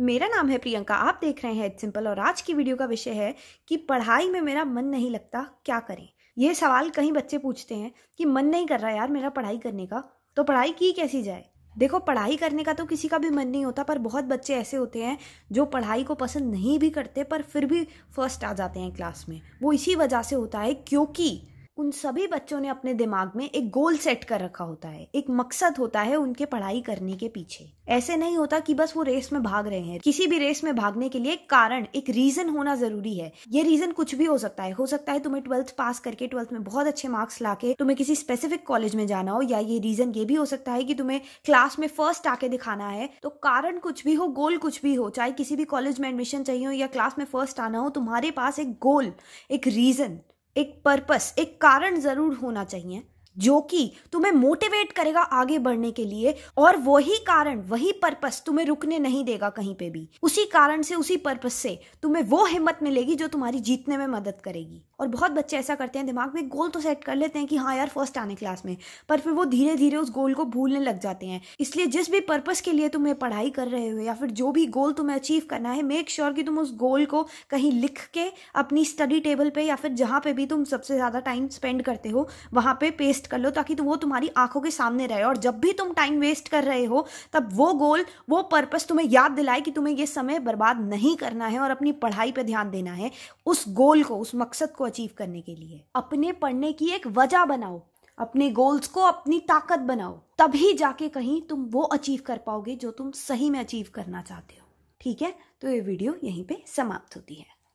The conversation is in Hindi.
मेरा नाम है प्रियंका आप देख रहे हैं सिंपल और आज की वीडियो का विषय है कि पढ़ाई में मेरा मन नहीं लगता क्या करें यह सवाल कहीं बच्चे पूछते हैं कि मन नहीं कर रहा यार मेरा पढ़ाई करने का तो पढ़ाई की कैसी जाए देखो पढ़ाई करने का तो किसी का भी मन नहीं होता पर बहुत बच्चे ऐसे होते हैं जो पढ़ाई को पसंद नहीं भी करते पर फिर भी फर्स्ट आ जाते हैं क्लास में वो इसी वजह से होता है क्योंकि उन सभी बच्चों ने अपने दिमाग में एक गोल सेट कर रखा होता है एक मकसद होता है उनके पढ़ाई करने के पीछे ऐसे नहीं होता कि बस वो रेस में भाग रहे हैं किसी भी रेस में भागने के लिए एक कारण एक रीजन होना जरूरी है ये रीजन कुछ भी हो सकता है हो सकता है तुम्हें ट्वेल्थ पास करके ट्वेल्थ में बहुत अच्छे मार्क्स के तुम्हें किसी स्पेसिफिक कॉलेज में जाना हो या ये रीजन ये भी हो सकता है कि तुम्हें क्लास में फर्स्ट आके दिखाना है तो कारण कुछ भी हो गोल कुछ भी हो चाहे किसी भी कॉलेज में एडमिशन चाहिए हो या क्लास में फर्स्ट आना हो तुम्हारे पास एक गोल एक रीजन एक पर्पस एक कारण ज़रूर होना चाहिए जो कि तुम्हें मोटिवेट करेगा आगे बढ़ने के लिए और वही कारण वही पर्पस तुम्हें रुकने नहीं देगा कहीं पे भी उसी कारण से उसी पर्पस से तुम्हें वो हिम्मत मिलेगी जो तुम्हारी जीतने में मदद करेगी और बहुत बच्चे ऐसा करते हैं दिमाग में गोल तो सेट कर लेते हैं कि हाँ यार फर्स्ट आने क्लास में पर फिर वो धीरे धीरे उस गोल को भूलने लग जाते हैं इसलिए जिस भी पर्पस के लिए तुम्हें पढ़ाई कर रहे हो या फिर जो भी गोल तुम्हें अचीव करना है मेक श्योर sure कि तुम उस गोल को कहीं लिख के अपनी स्टडी टेबल पे या फिर जहां पे भी तुम सबसे ज़्यादा टाइम स्पेंड करते हो वहां पे पेस्ट वेस्ट कर लो ताकि तो वो तुम्हारी आंखों के सामने रहे और जब भी तुम टाइम वेस्ट कर रहे हो तब वो गोल वो पर्पस तुम्हें याद दिलाए कि तुम्हें ये समय बर्बाद नहीं करना है और अपनी पढ़ाई पर ध्यान देना है उस गोल को उस मकसद को अचीव करने के लिए अपने पढ़ने की एक वजह बनाओ अपने गोल्स को अपनी ताकत बनाओ तभी जाके कहीं तुम वो अचीव कर पाओगे जो तुम सही में अचीव करना चाहते हो ठीक है तो ये वीडियो यहीं पे समाप्त होती है